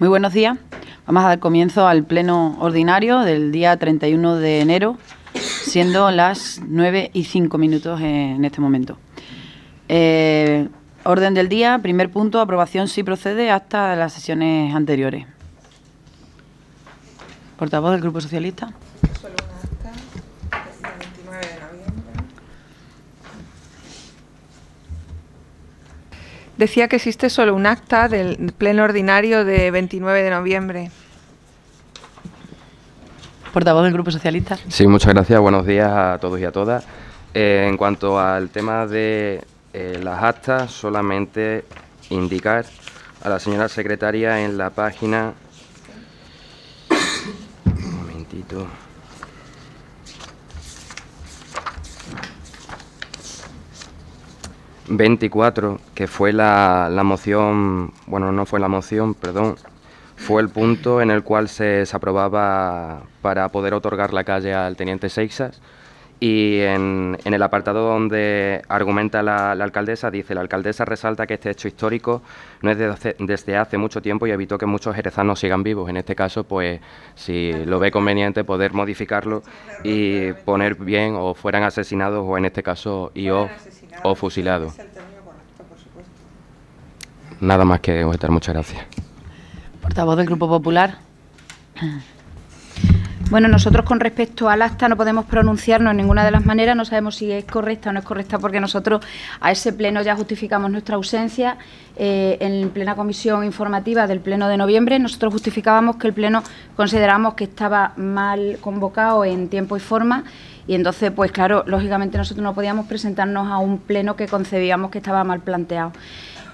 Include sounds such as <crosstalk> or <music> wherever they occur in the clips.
Muy buenos días. Vamos a dar comienzo al pleno ordinario del día 31 de enero, siendo las 9 y 5 minutos en este momento. Eh, orden del día, primer punto, aprobación si procede hasta las sesiones anteriores. Portavoz del Grupo Socialista. decía que existe solo un acta del pleno ordinario de 29 de noviembre. Portavoz del Grupo Socialista. Sí, muchas gracias. Buenos días a todos y a todas. Eh, en cuanto al tema de eh, las actas, solamente indicar a la señora secretaria en la página. Un momentito. 24, que fue la, moción, bueno, no fue la moción, perdón, fue el punto en el cual se, aprobaba para poder otorgar la calle al teniente Seixas. Y en, el apartado donde argumenta la, alcaldesa, dice, la alcaldesa resalta que este hecho histórico no es desde hace, mucho tiempo y evitó que muchos jerezanos sigan vivos. En este caso, pues, si lo ve conveniente, poder modificarlo y poner bien o fueran asesinados o en este caso, y o o fusilado. Nada más que objetar. Muchas gracias. Portavoz del Grupo Popular. Bueno, nosotros con respecto al acta no podemos pronunciarnos en ninguna de las maneras, no sabemos si es correcta o no es correcta porque nosotros a ese pleno ya justificamos nuestra ausencia. Eh, en plena comisión informativa del pleno de noviembre, nosotros justificábamos que el pleno considerábamos que estaba mal convocado en tiempo y forma. Y entonces, pues claro, lógicamente nosotros no podíamos presentarnos a un pleno que concebíamos que estaba mal planteado.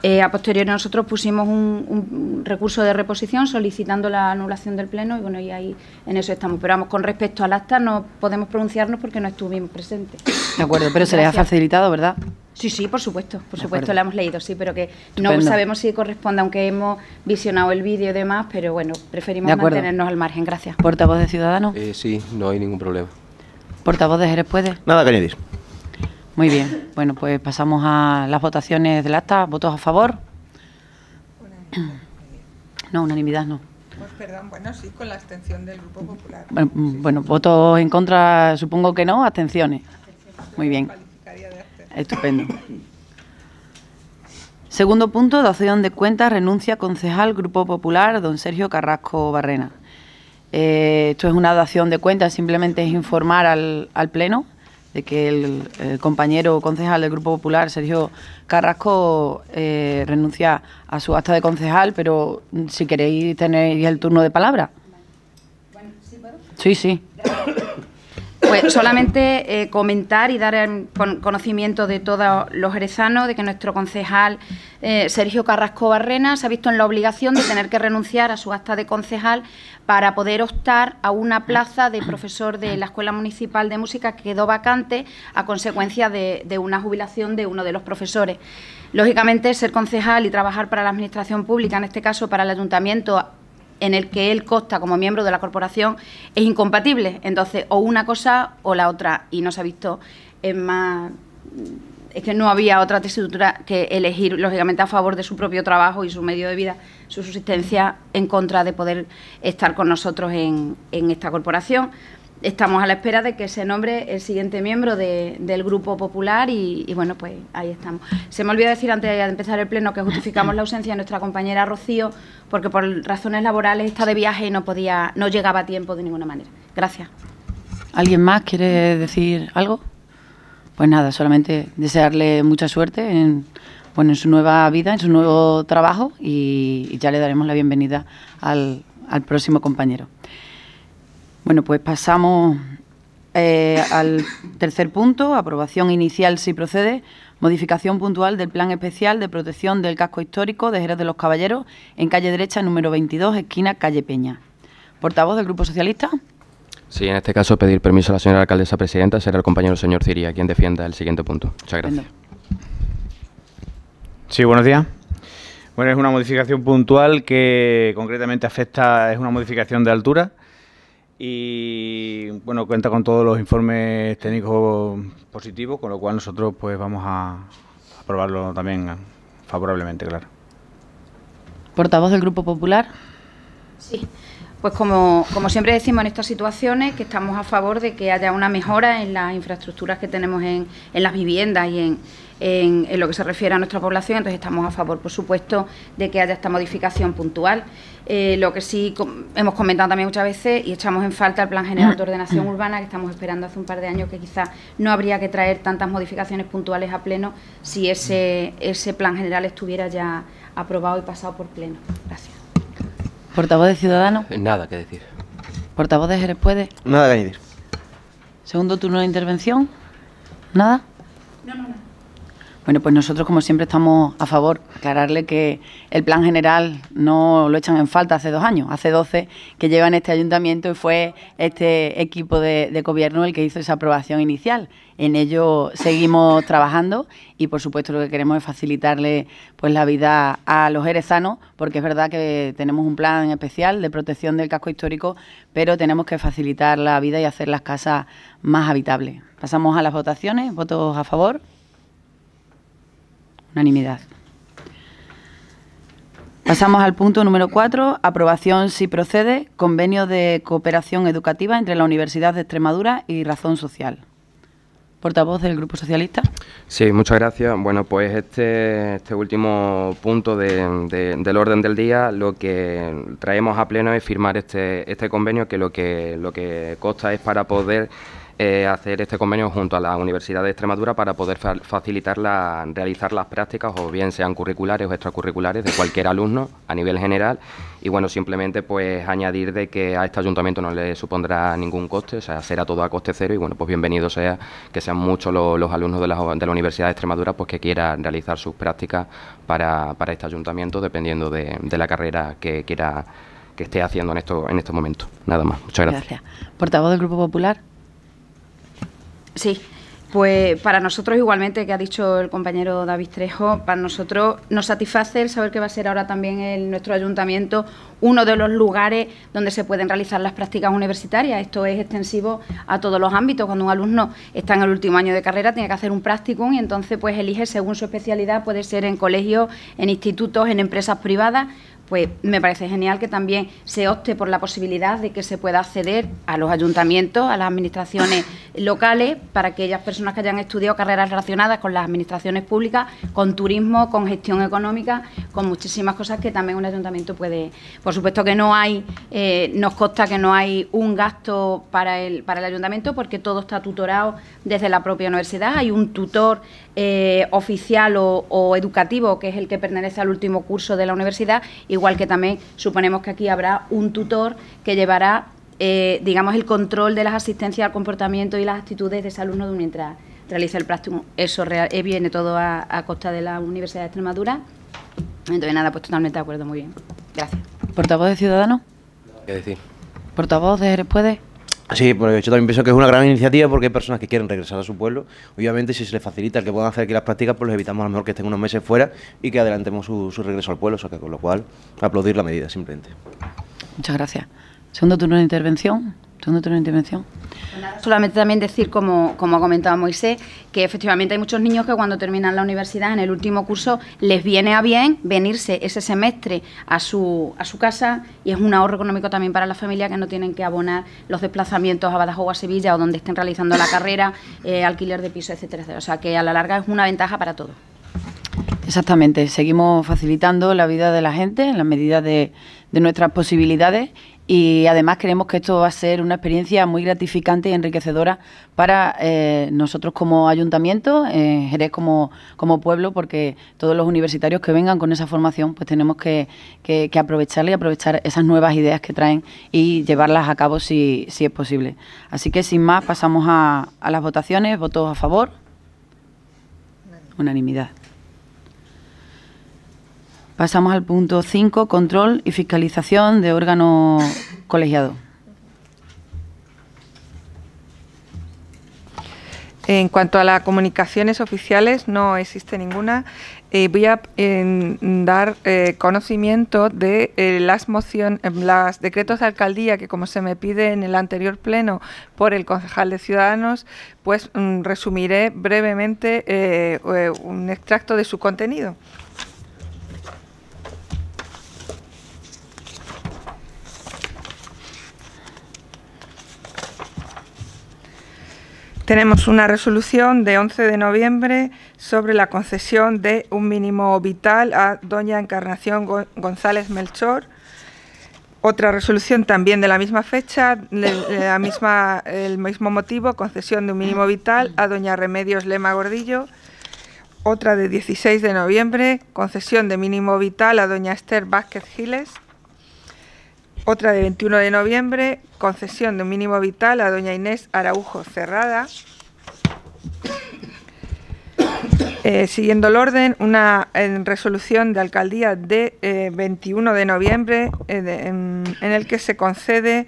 Eh, a posteriori nosotros pusimos un, recurso de reposición solicitando la anulación del pleno y bueno, y ahí en eso estamos. Pero vamos, con respecto al acta no podemos pronunciarnos porque no estuvimos presentes. De acuerdo, pero se les ha facilitado, ¿verdad? Sí, sí, por supuesto, por supuesto, le hemos leído, sí, pero que no sabemos si corresponde, aunque hemos visionado el vídeo y demás, pero bueno, preferimos mantenernos al margen. Gracias. ¿Portavoz de Ciudadanos? Eh, sí, no hay ningún problema. ¿Portavoz de Jerez puede? Nada que añadir. Muy bien. Bueno, pues pasamos a las votaciones del acta. ¿Votos a favor? No, unanimidad no. Pues perdón, bueno, sí, con la abstención del Grupo Popular. Bueno, votos en contra, supongo que no, abstenciones. Muy bien. Estupendo. Segundo punto, dación de cuentas, renuncia concejal Grupo Popular, don Sergio Carrasco Barrena. Eh, esto es una dación de cuentas, simplemente es informar al, al Pleno de que el, compañero concejal del Grupo Popular, Sergio Carrasco, eh, renuncia a su acta de concejal, pero si queréis tenéis el turno de palabra. ¿sí Sí, pues solamente eh, comentar y dar el em, conocimiento de todos los jerezanos de que nuestro concejal eh, Sergio Carrasco Barrena se ha visto en la obligación de tener que renunciar a su acta de concejal para poder optar a una plaza de profesor de la Escuela Municipal de Música que quedó vacante a consecuencia de una jubilación de uno de los profesores. Lógicamente, ser concejal y trabajar para la Administración Pública, en este caso para el Ayuntamiento, en el que él consta como miembro de la corporación es incompatible. Entonces, o una cosa o la otra. Y no se ha visto es más. Es que no había otra tesitura que elegir, lógicamente, a favor de su propio trabajo y su medio de vida, su subsistencia, en contra de poder estar con nosotros en esta corporación estamos a la espera de que se nombre el siguiente miembro del Grupo Popular y, bueno, pues ahí estamos. Se me olvidó decir antes de empezar el pleno que justificamos la ausencia de nuestra compañera Rocío porque por razones laborales está de viaje y no podía, no llegaba a tiempo de ninguna manera. Gracias. ¿Alguien más quiere decir algo? Pues nada, solamente desearle mucha suerte en, bueno, en su nueva vida, en su nuevo trabajo y, ya le daremos la bienvenida al próximo compañero. Bueno, pues pasamos eh, al tercer punto, aprobación inicial si procede, modificación puntual del Plan Especial de Protección del Casco Histórico de Jerez de los Caballeros en calle derecha número 22, esquina calle Peña. Portavoz del Grupo Socialista. Sí, en este caso pedir permiso a la señora alcaldesa presidenta será el compañero señor Ciría quien defienda el siguiente punto. Muchas gracias. Sí, buenos días. Bueno, es una modificación puntual que concretamente afecta, es una modificación de altura y bueno, cuenta con todos los informes técnicos positivos, con lo cual nosotros pues vamos a aprobarlo también favorablemente, claro. Portavoz del Grupo Popular. Sí. Pues como, como, siempre decimos en estas situaciones, que estamos a favor de que haya una mejora en las infraestructuras que tenemos en, en las viviendas y en, en, lo que se refiere a nuestra población, entonces estamos a favor, por supuesto, de que haya esta modificación puntual. Eh, lo que sí hemos comentado también muchas veces y echamos en falta el Plan General de Ordenación <clears throat> Urbana, que estamos esperando hace un par de años, que quizás no habría que traer tantas modificaciones puntuales a pleno si ese, ese Plan General estuviera ya aprobado y pasado por pleno. Gracias. Portavoz de Ciudadanos. Eh, nada que decir. Portavoz de Jerez Puede. Nada que añadir. Segundo turno de intervención. ¿Nada? No, no, no. Bueno, pues nosotros como siempre estamos a favor. Aclararle que el plan general no lo echan en falta hace dos años, hace doce, que llevan este ayuntamiento y fue este equipo de, gobierno el que hizo esa aprobación inicial. En ello seguimos <laughs> trabajando y por supuesto lo que queremos es facilitarle pues la vida a los herezanos, porque es verdad que tenemos un plan especial de protección del casco histórico, pero tenemos que facilitar la vida y hacer las casas más habitables. Pasamos a las votaciones, votos a favor. Unanimidad. Pasamos al punto número 4, aprobación si procede, convenio de cooperación educativa entre la Universidad de Extremadura y Razón Social. Portavoz del Grupo Socialista. Sí, muchas gracias. Bueno, pues este, este último punto de, del orden del día, lo que traemos a pleno es firmar este, este convenio que lo que, lo que consta es para poder eh, hacer este convenio junto a la Universidad de Extremadura para poder facilitar la, realizar las prácticas o bien sean curriculares o extracurriculares de cualquier alumno a nivel general y bueno, simplemente pues añadir de que a este ayuntamiento no le supondrá ningún coste, o sea, será todo a coste cero y bueno, pues bienvenido sea que sean muchos los, alumnos de la, de la, Universidad de Extremadura pues que quieran realizar sus prácticas para, este ayuntamiento dependiendo de, la carrera que quiera que esté haciendo en, esto, en estos momentos. Nada más. Muchas gracias. gracias. Portavoz del Grupo Popular. Sí. Pues para nosotros, igualmente que ha dicho el compañero David Trejo, para nosotros nos satisface el saber que va a ser ahora también en nuestro ayuntamiento uno de los lugares donde se pueden realizar las prácticas universitarias. Esto es extensivo a todos los ámbitos. Cuando un alumno está en el último año de carrera, tiene que hacer un practicum y entonces pues elige según su especialidad, puede ser en colegios, en institutos, en empresas privadas pues me parece genial que también se opte por la posibilidad de que se pueda acceder a los ayuntamientos, a las administraciones <coughs> locales, para aquellas personas que hayan estudiado carreras relacionadas con las administraciones públicas, con turismo, con gestión económica, con muchísimas cosas que también un ayuntamiento puede. Por supuesto que no hay, eh, nos consta que no hay un gasto para el, para el ayuntamiento, porque todo está tutorado desde la propia universidad. Hay un tutor eh, oficial o, educativo, que es el que pertenece al último curso de la universidad. Y igual que también suponemos que aquí habrá un tutor que llevará, eh, digamos, el control de las asistencias al comportamiento y las actitudes de ese alumno mientras realiza el práctico. Eso eh, viene todo a, costa de la Universidad de Extremadura. Entonces, nada, pues totalmente de acuerdo, muy bien. Gracias. ¿Portavoz de Ciudadanos? ¿Qué decir? ¿Portavoz de ¿Puede? Sí, yo también pienso que es una gran iniciativa porque hay personas que quieren regresar a su pueblo. Obviamente, si se les facilita el que puedan hacer aquí las prácticas, pues les evitamos a lo mejor que estén unos meses fuera y que adelantemos su, regreso al pueblo. O sea, que con lo cual, aplaudir la medida simplemente. Muchas gracias. Segundo turno de intervención. ¿Tú una intervención? Solamente también decir, como, como ha comentado Moisés, que efectivamente hay muchos niños que cuando terminan la universidad, en el último curso, les viene a bien venirse ese semestre a su, a su casa y es un ahorro económico también para la familia que no tienen que abonar los desplazamientos a Badajoz o a Sevilla o donde estén realizando la carrera, <coughs> eh, alquiler de piso, etcétera, etcétera. O sea que a la larga es una ventaja para todos. Exactamente, seguimos facilitando la vida de la gente en la medida de, de nuestras posibilidades y además creemos que esto va a ser una experiencia muy gratificante y enriquecedora para eh, nosotros como ayuntamiento, eh, Jerez como, como pueblo, porque todos los universitarios que vengan con esa formación, pues tenemos que, que, que aprovecharla y aprovechar esas nuevas ideas que traen y llevarlas a cabo si, si es posible. Así que sin más pasamos a, a las votaciones, votos a favor, unanimidad. Pasamos al punto 5, control y fiscalización de órgano <laughs> colegiado. En cuanto a las comunicaciones oficiales, no existe ninguna. Eh, voy a dar eh, conocimiento de eh, las mociones, las decretos de alcaldía que, como se me pide en el anterior pleno por el concejal de Ciudadanos, pues mm, resumiré brevemente un extracto de su contenido. Tenemos una resolución de 11 de noviembre sobre la concesión de un mínimo vital a doña Encarnación González Melchor. Otra resolución también de la misma fecha, la misma, el mismo motivo, concesión de un mínimo vital a doña Remedios Lema Gordillo. Otra de 16 de noviembre, concesión de mínimo vital a doña Esther Vázquez Giles. Otra de 21 de noviembre, concesión de un mínimo vital a doña Inés Araujo Cerrada. <coughs> Eh, siguiendo el orden, una resolución de alcaldía de 21 eh, de noviembre eh, en, en, el que se concede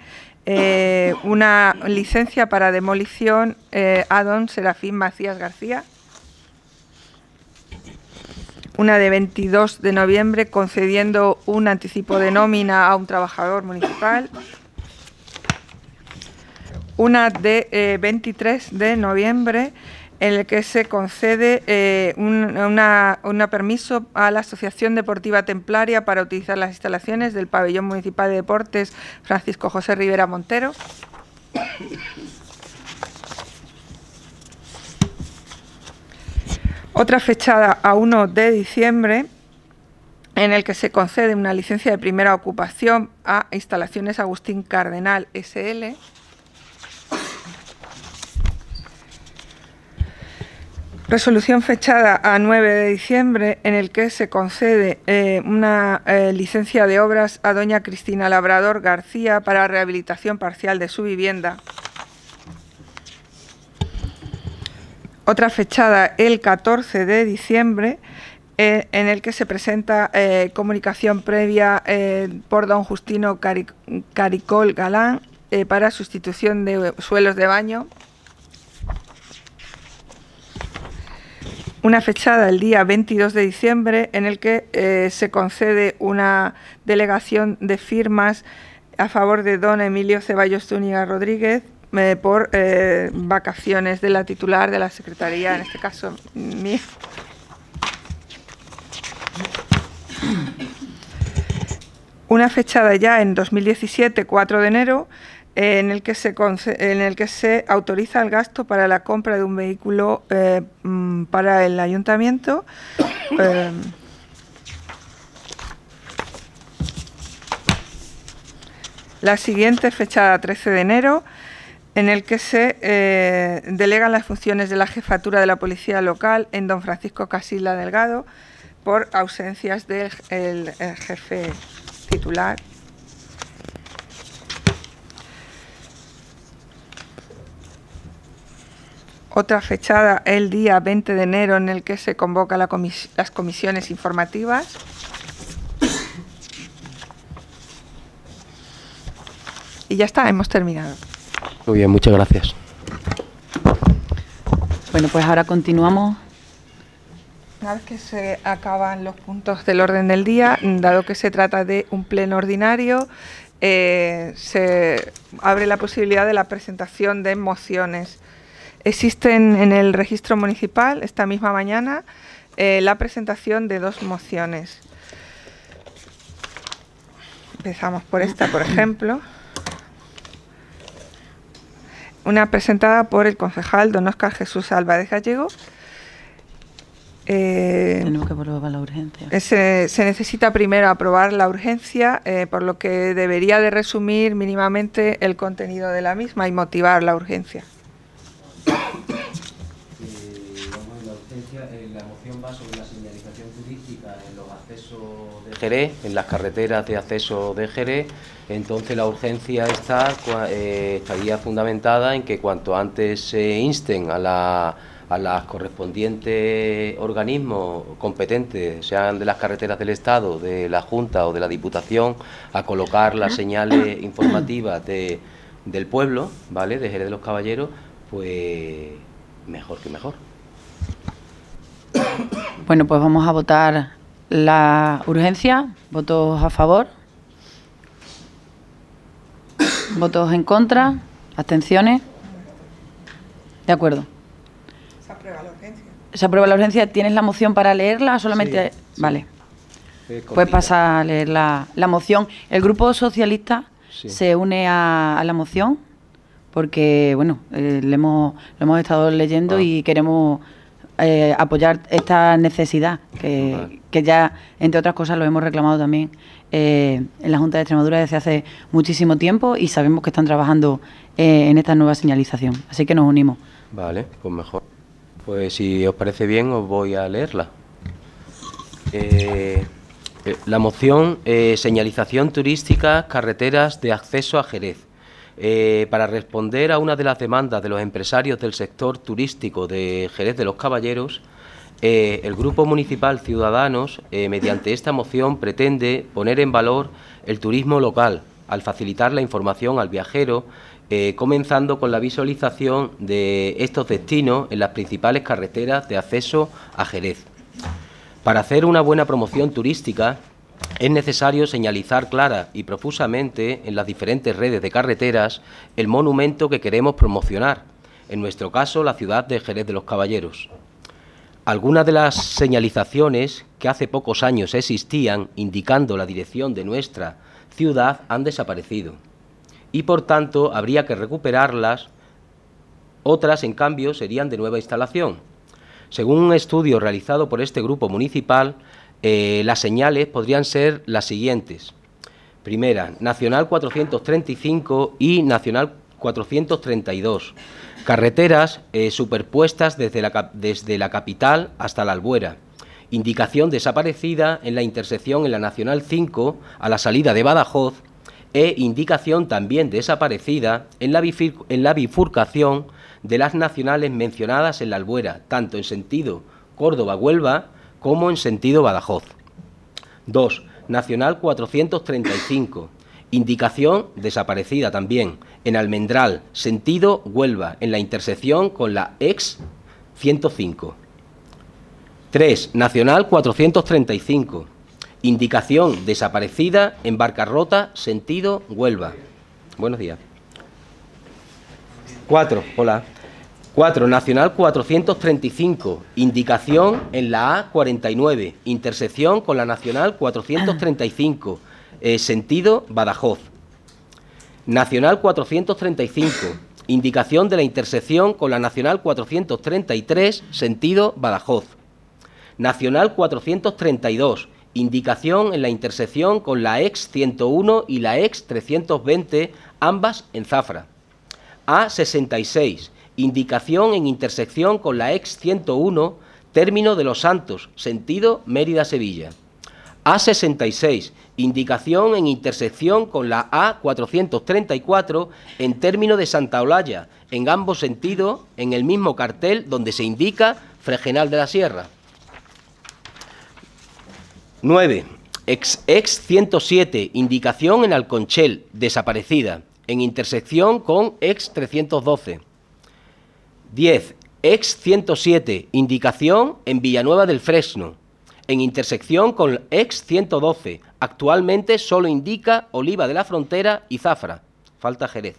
una licencia para demolición a don Serafín Macías García una de 22 de noviembre concediendo un anticipo de nómina a un trabajador municipal, una de 23 eh, de noviembre en el que se concede eh, un una, permiso a la Asociación Deportiva Templaria para utilizar las instalaciones del Pabellón Municipal de Deportes Francisco José Rivera Montero. Otra fechada a 1 de diciembre en el que se concede una licencia de primera ocupación a Instalaciones Agustín Cardenal SL. Resolución fechada a 9 de diciembre en el que se concede eh, una eh, licencia de obras a doña Cristina Labrador García para rehabilitación parcial de su vivienda. otra fechada el 14 de diciembre, eh, en el que se presenta eh, comunicación previa eh, por don Justino Caricol Galán para sustitución de suelos de baño. Una fechada el día 22 de diciembre en el que se concede una delegación de firmas a favor de don Emilio Ceballos Zúñiga Rodríguez por eh, vacaciones de la titular de la secretaría, en este caso mía. Una fechada ya en 2017, 4 de enero, eh, en, el que se en el que se autoriza el gasto para la compra de un vehículo eh, mm, para el ayuntamiento. La siguiente, fechada 13 de enero, en el que se eh, delegan las funciones de la jefatura de la policía local en don Francisco Casilla Delgado por ausencias del jefe titular. Otra fechada el día 20 de enero en el que se convoca las comisiones informativas. Y ya está, hemos terminado. Muy bien, muchas gracias. Bueno, pues ahora continuamos una vez que se acaban los puntos del orden del día, dado que se trata de un pleno ordinario, eh, se abre la posibilidad de la presentación de mociones. Existen en el registro municipal esta misma mañana eh, la presentación de dos mociones. Empezamos por esta, por ejemplo una presentada por el concejal don Oscar Jesús Álvarez Gallego. Eh, que la urgencia. Eh, se, necesita primero aprobar la urgencia, eh, por lo que debería de resumir mínimamente el contenido de la misma y motivar la urgencia. Jerez, en las carreteras de acceso de Jerez. Entonces la urgencia está, eh, estaría fundamentada en que cuanto antes se insten a la a los correspondientes organismos competentes, sean de las carreteras del Estado, de la Junta o de la Diputación, a colocar las señales <coughs> informativas del pueblo, ¿vale? De Jerez de los Caballeros, pues mejor que mejor. Bueno, pues vamos a votar la urgencia, votos a favor, votos en contra, abstenciones. De acuerdo. Se aprueba la urgencia. Se aprueba la urgencia. ¿Tienes la moción para leerla? Solamente. Vale. Eh, pues pasa a leer la, moción. El Grupo Socialista se une a, la moción porque, bueno, eh, le hemos, lo hemos estado leyendo ah. y queremos eh, apoyar esta necesidad, que, ya, entre otras cosas, lo hemos reclamado también eh, en la Junta de Extremadura desde hace muchísimo tiempo y sabemos que están trabajando eh, en esta nueva señalización. Así que nos unimos. Vale, pues mejor. Pues si os parece bien, os voy a leerla. la moción Señalización turística, carreteras de acceso a Jerez eh, para responder a una de las demandas de los empresarios del sector turístico de Jerez de los Caballeros, eh, el Grupo Municipal Ciudadanos, eh, mediante esta moción, pretende poner en valor el turismo local al facilitar la información al viajero, comenzando con la visualización de estos destinos en las principales carreteras de acceso a Jerez. Para hacer una buena promoción turística, es necesario señalizar clara y profusamente en las diferentes redes de carreteras el monumento que queremos promocionar, en nuestro caso la ciudad de Jerez de los Caballeros. Algunas de las señalizaciones que hace pocos años existían indicando la dirección de nuestra ciudad han desaparecido y por tanto habría que recuperarlas, otras en cambio serían de nueva instalación. Según un estudio realizado por este grupo municipal, eh, las señales podrían ser las siguientes. Primera, Nacional 435 y Nacional 432. Carreteras eh, superpuestas desde la, desde la capital hasta la Albuera. Indicación desaparecida en la intersección en la Nacional 5 a la salida de Badajoz e indicación también desaparecida en la, en la bifurcación de las nacionales mencionadas en la Albuera, tanto en sentido Córdoba-Huelva como en sentido Badajoz. 2. Nacional 435. Indicación desaparecida también, en Almendral, sentido Huelva, en la intersección con la ex 105. 3. Nacional 435. Indicación desaparecida en Barcarrota, sentido Huelva. Buenos días. 4. Hola. 4. Nacional 435, indicación en la A49, intersección con la Nacional 435, eh, sentido Badajoz. Nacional 435, indicación de la intersección con la Nacional 433, sentido Badajoz. Nacional 432, indicación en la intersección con la ex 101 y la ex 320, ambas en Zafra. A66, indicación en intersección con la ex 101, término de Los Santos, sentido Mérida-Sevilla. A66, indicación en intersección con la A434 en término de Santa Olalla, en ambos sentidos, en el mismo cartel donde se indica Fregenal de la Sierra. 9. Ex, ex 107, indicación en Alconchel, desaparecida, en intersección con ex 312. 10. Ex 107, indicación en Villanueva del Fresno, en intersección con ex 112. Actualmente solo indica Oliva de la Frontera y Zafra. Falta Jerez.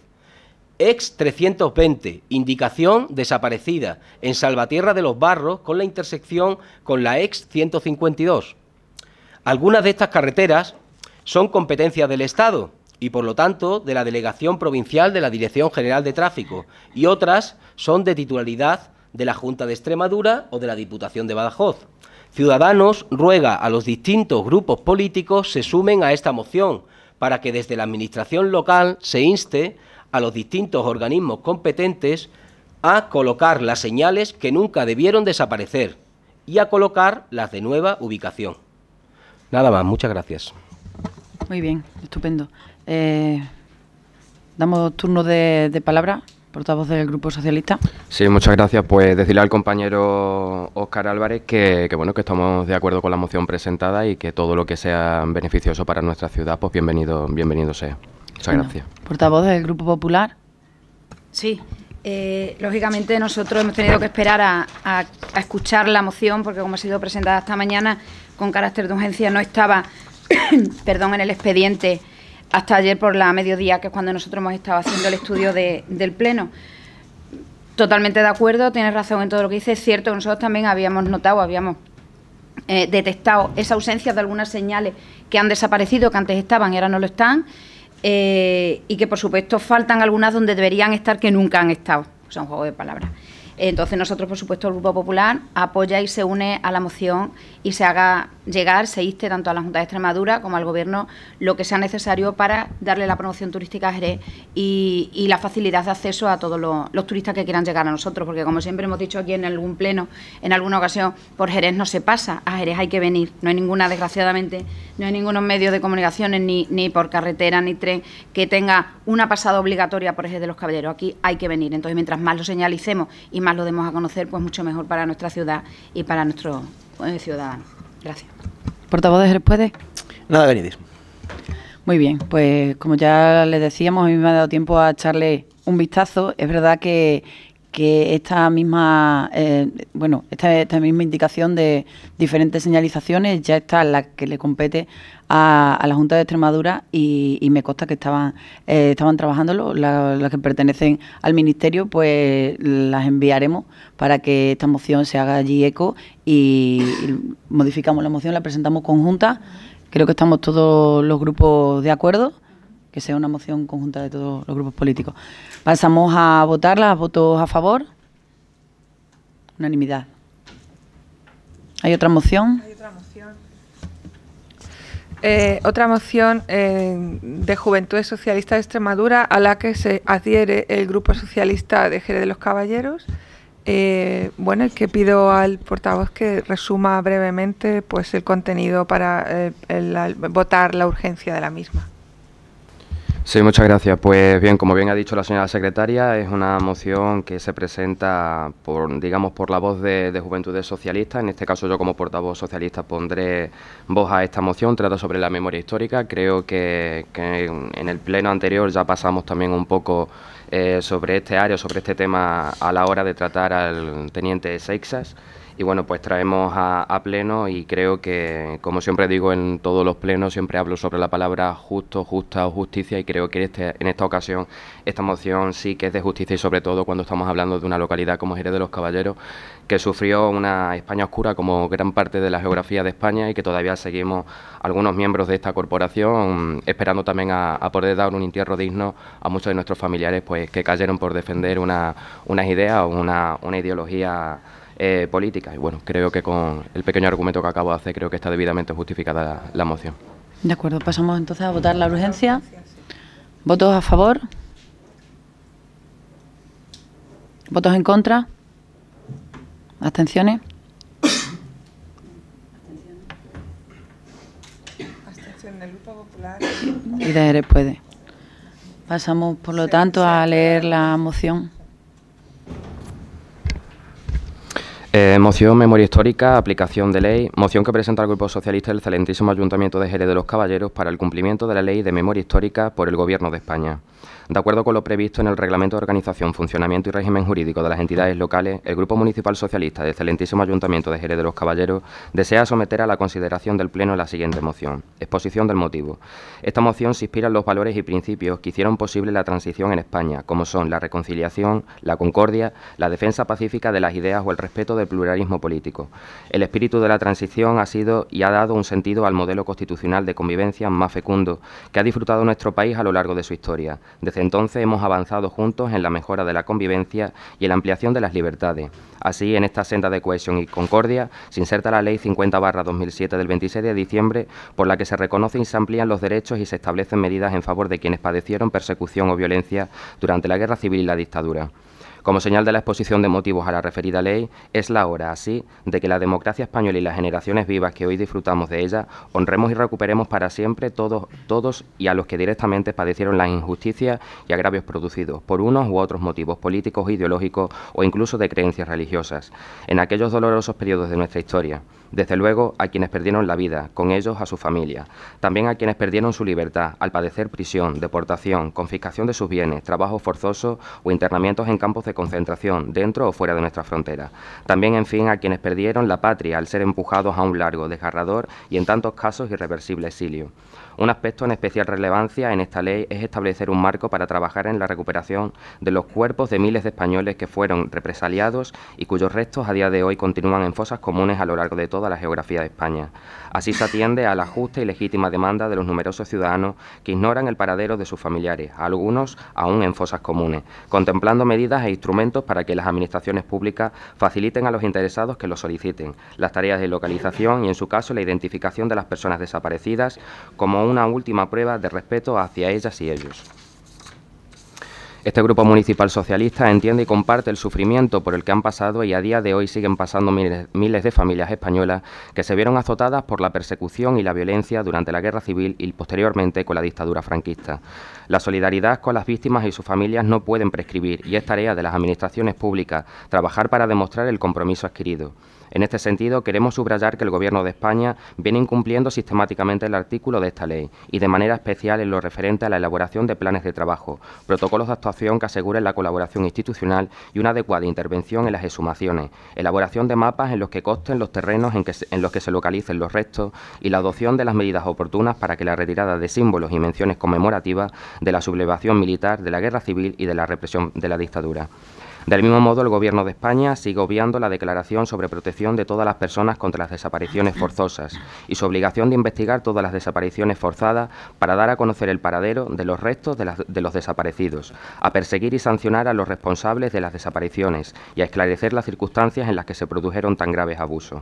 Ex 320, indicación desaparecida, en Salvatierra de los Barros con la intersección con la ex 152. Algunas de estas carreteras son competencia del Estado, y por lo tanto de la Delegación Provincial de la Dirección General de Tráfico y otras son de titularidad de la Junta de Extremadura o de la Diputación de Badajoz. Ciudadanos ruega a los distintos grupos políticos se sumen a esta moción para que desde la Administración local se inste a los distintos organismos competentes a colocar las señales que nunca debieron desaparecer y a colocar las de nueva ubicación. Nada más, muchas gracias. Muy bien, estupendo. Eh, damos turno de, palabra portavoz del Grupo Socialista. Sí, muchas gracias. Pues decirle al compañero Óscar Álvarez que, bueno que estamos de acuerdo con la moción presentada y que todo lo que sea beneficioso para nuestra ciudad, pues bienvenido, bienvenido sea. Muchas gracias. Portavoz del Grupo Popular. Sí. Eh, lógicamente nosotros hemos tenido que esperar a, a escuchar la moción porque como ha sido presentada esta mañana con carácter de urgencia no estaba, <coughs> perdón, en el expediente hasta ayer por la mediodía, que es cuando nosotros hemos estado haciendo el estudio de, del Pleno. Totalmente de acuerdo, tienes razón en todo lo que dices. Es cierto que nosotros también habíamos notado, habíamos eh, detectado esa ausencia de algunas señales que han desaparecido, que antes estaban y ahora no lo están, eh, y que por supuesto faltan algunas donde deberían estar que nunca han estado. O sea, un juego de palabras. Entonces nosotros, por supuesto, el Grupo Popular apoya y se une a la moción y se haga llegar, se inste tanto a la Junta de Extremadura como al Gobierno lo que sea necesario para darle la promoción turística a Jerez y, la facilidad de acceso a todos los, turistas que quieran llegar a nosotros, porque como siempre hemos dicho aquí en algún pleno, en alguna ocasión, por Jerez no se pasa, a Jerez hay que venir, no hay ninguna, desgraciadamente, no hay ningunos medios de comunicaciones ni, por carretera ni tren que tenga una pasada obligatoria por eje de los Caballeros, aquí hay que venir, entonces mientras más lo señalicemos y más lo demos a conocer, pues mucho mejor para nuestra ciudad y para nuestros eh, ciudadanos. Gracias. Portavoz de Nada, Benítez. Muy bien, pues como ya les decíamos, a mí me ha dado tiempo a echarle un vistazo. Es verdad que, que esta misma, eh, bueno, esta, esta, misma indicación de diferentes señalizaciones ya está la que le compete a, la Junta de Extremadura y, me consta que estaban, eh, estaban trabajándolo, las que pertenecen al Ministerio, pues las enviaremos para que esta moción se haga allí eco y, y modificamos la moción, la presentamos conjunta. Creo que estamos todos los grupos de acuerdo que sea una moción conjunta de todos los grupos políticos. Pasamos a votarla. ¿Votos a favor? Unanimidad. ¿Hay otra moción? Hay otra moción. Eh, otra moción eh, de Juventudes Socialista de Extremadura a la que se adhiere el Grupo Socialista de Jerez de los Caballeros. Eh, bueno, el que pido al portavoz que resuma brevemente pues el contenido para votar la urgencia de la misma. Sí, muchas gracias. Pues bien, como bien ha dicho la señora secretaria, es una moción que se presenta, por, digamos, por la voz de, Juventudes Socialistas. En este caso, yo como portavoz socialista pondré voz a esta moción. Trata sobre la memoria histórica. Creo que, en el pleno anterior ya pasamos también un poco eh, sobre este área, sobre este tema a la hora de tratar al teniente Seixas y bueno, pues traemos a, pleno y creo que, como siempre digo en todos los plenos, siempre hablo sobre la palabra justo, justa o justicia y creo que este, en esta ocasión esta moción sí que es de justicia y sobre todo cuando estamos hablando de una localidad como Jerez de los Caballeros, que sufrió una España oscura como gran parte de la geografía de España y que todavía seguimos algunos miembros de esta corporación esperando también a, poder dar un entierro digno a muchos de nuestros familiares pues que cayeron por defender una, unas ideas o una ideología eh, política Y bueno, creo que con el pequeño argumento que acabo de hacer, creo que está debidamente justificada la, moción. De acuerdo, pasamos entonces a votar la urgencia. ¿Votos a favor? ¿Votos en contra? ¿Abstenciones? Abstención del Grupo Popular. Y de puede. Pasamos, por lo tanto, a leer la moción. Eh, moción Memoria Histórica, aplicación de ley. Moción que presenta el Grupo Socialista del Excelentísimo Ayuntamiento de Jerez de los Caballeros para el cumplimiento de la Ley de Memoria Histórica por el Gobierno de España. De acuerdo con lo previsto en el Reglamento de Organización, Funcionamiento y Régimen Jurídico de las Entidades Locales, el Grupo Municipal Socialista del Excelentísimo Ayuntamiento de Jerez de los Caballeros desea someter a la consideración del Pleno la siguiente moción. Exposición del motivo. Esta moción se inspira en los valores y principios que hicieron posible la transición en España, como son la reconciliación, la concordia, la defensa pacífica de las ideas o el respeto de pluralismo político. El espíritu de la transición ha sido y ha dado un sentido al modelo constitucional de convivencia más fecundo que ha disfrutado nuestro país a lo largo de su historia. Desde entonces hemos avanzado juntos en la mejora de la convivencia y en la ampliación de las libertades. Así, en esta senda de cohesión y concordia se inserta la Ley 50-2007 del 26 de diciembre, por la que se reconocen y se amplían los derechos y se establecen medidas en favor de quienes padecieron persecución o violencia durante la guerra civil y la dictadura. Como señal de la exposición de motivos a la referida ley, es la hora, así, de que la democracia española y las generaciones vivas que hoy disfrutamos de ella honremos y recuperemos para siempre todos, todos y a los que directamente padecieron las injusticias y agravios producidos por unos u otros motivos políticos, ideológicos o incluso de creencias religiosas, en aquellos dolorosos periodos de nuestra historia desde luego a quienes perdieron la vida, con ellos a su familia, también a quienes perdieron su libertad al padecer prisión, deportación, confiscación de sus bienes, trabajo forzoso o internamientos en campos de concentración, dentro o fuera de nuestra frontera. También, en fin, a quienes perdieron la patria al ser empujados a un largo, desgarrador y en tantos casos irreversible exilio. Un aspecto en especial relevancia en esta ley es establecer un marco para trabajar en la recuperación de los cuerpos de miles de españoles que fueron represaliados y cuyos restos a día de hoy continúan en fosas comunes a lo largo de toda la geografía de España. Así se atiende a la justa y legítima demanda de los numerosos ciudadanos que ignoran el paradero de sus familiares, algunos aún en fosas comunes, contemplando medidas e instrumentos para que las administraciones públicas faciliten a los interesados que lo soliciten las tareas de localización y, en su caso, la identificación de las personas desaparecidas como una última prueba de respeto hacia ellas y ellos. Este grupo municipal socialista entiende y comparte el sufrimiento por el que han pasado y a día de hoy siguen pasando miles, de familias españolas que se vieron azotadas por la persecución y la violencia durante la guerra civil y posteriormente con la dictadura franquista. La solidaridad con las víctimas y sus familias no pueden prescribir y es tarea de las administraciones públicas trabajar para demostrar el compromiso adquirido. En este sentido, queremos subrayar que el Gobierno de España viene incumpliendo sistemáticamente el artículo de esta ley y de manera especial en lo referente a la elaboración de planes de trabajo, protocolos de actuación que aseguren la colaboración institucional y una adecuada intervención en las exhumaciones, elaboración de mapas en los que consten los terrenos en, en los que se localicen los restos y la adopción de las medidas oportunas para que la retirada de símbolos y menciones conmemorativas de la sublevación militar, de la guerra civil y de la represión de la dictadura. Del mismo modo, el Gobierno de España sigue obviando la declaración sobre protección de todas las personas contra las desapariciones forzosas y su obligación de investigar todas las desapariciones forzadas para dar a conocer el paradero de los restos de, de los desaparecidos, a perseguir y sancionar a los responsables de las desapariciones y a esclarecer las circunstancias en las que se produjeron tan graves abusos.